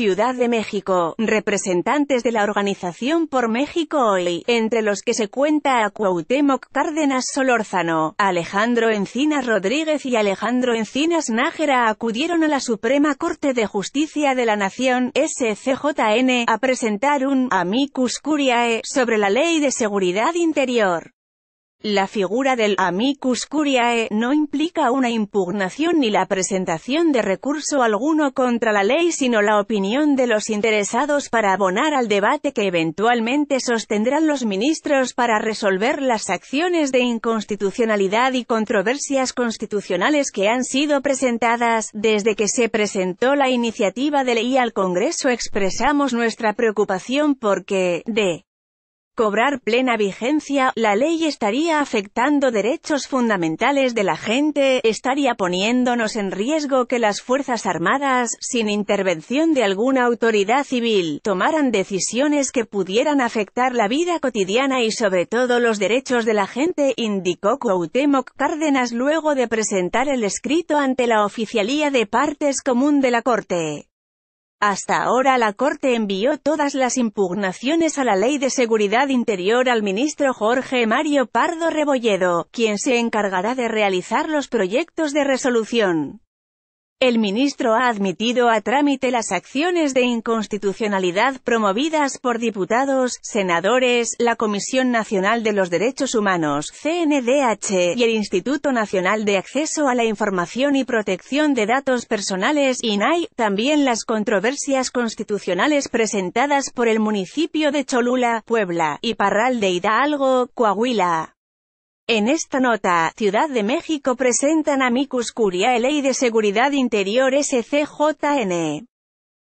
Ciudad de México, representantes de la organización por México Hoy, entre los que se cuenta a Cuauhtémoc Cárdenas Solórzano, Alejandro Encinas Rodríguez y Alejandro Encinas Nájera acudieron a la Suprema Corte de Justicia de la Nación, SCJN, a presentar un amicus curiae sobre la Ley de Seguridad Interior. La figura del amicus curiae no implica una impugnación ni la presentación de recurso alguno contra la ley sino la opinión de los interesados para abonar al debate que eventualmente sostendrán los ministros para resolver las acciones de inconstitucionalidad y controversias constitucionales que han sido presentadas. Desde que se presentó la iniciativa de ley al Congreso expresamos nuestra preocupación porque, de cobrar plena vigencia, la ley estaría afectando derechos fundamentales de la gente, estaría poniéndonos en riesgo que las Fuerzas Armadas, sin intervención de alguna autoridad civil, tomaran decisiones que pudieran afectar la vida cotidiana y sobre todo los derechos de la gente, indicó Cuauhtémoc Cárdenas luego de presentar el escrito ante la Oficialía de Partes Común de la Corte. Hasta ahora la Corte envió todas las impugnaciones a la Ley de Seguridad Interior al ministro Jorge Mario Pardo Rebolledo, quien se encargará de realizar los proyectos de resolución. El ministro ha admitido a trámite las acciones de inconstitucionalidad promovidas por diputados, senadores, la Comisión Nacional de los Derechos Humanos, CNDH, y el Instituto Nacional de Acceso a la Información y Protección de Datos Personales, INAI, también las controversias constitucionales presentadas por el municipio de Cholula, Puebla, y Parral de Hidalgo, Coahuila. En esta nota, Ciudad de México presentan a Micus Curia Ley de Seguridad Interior SCJN.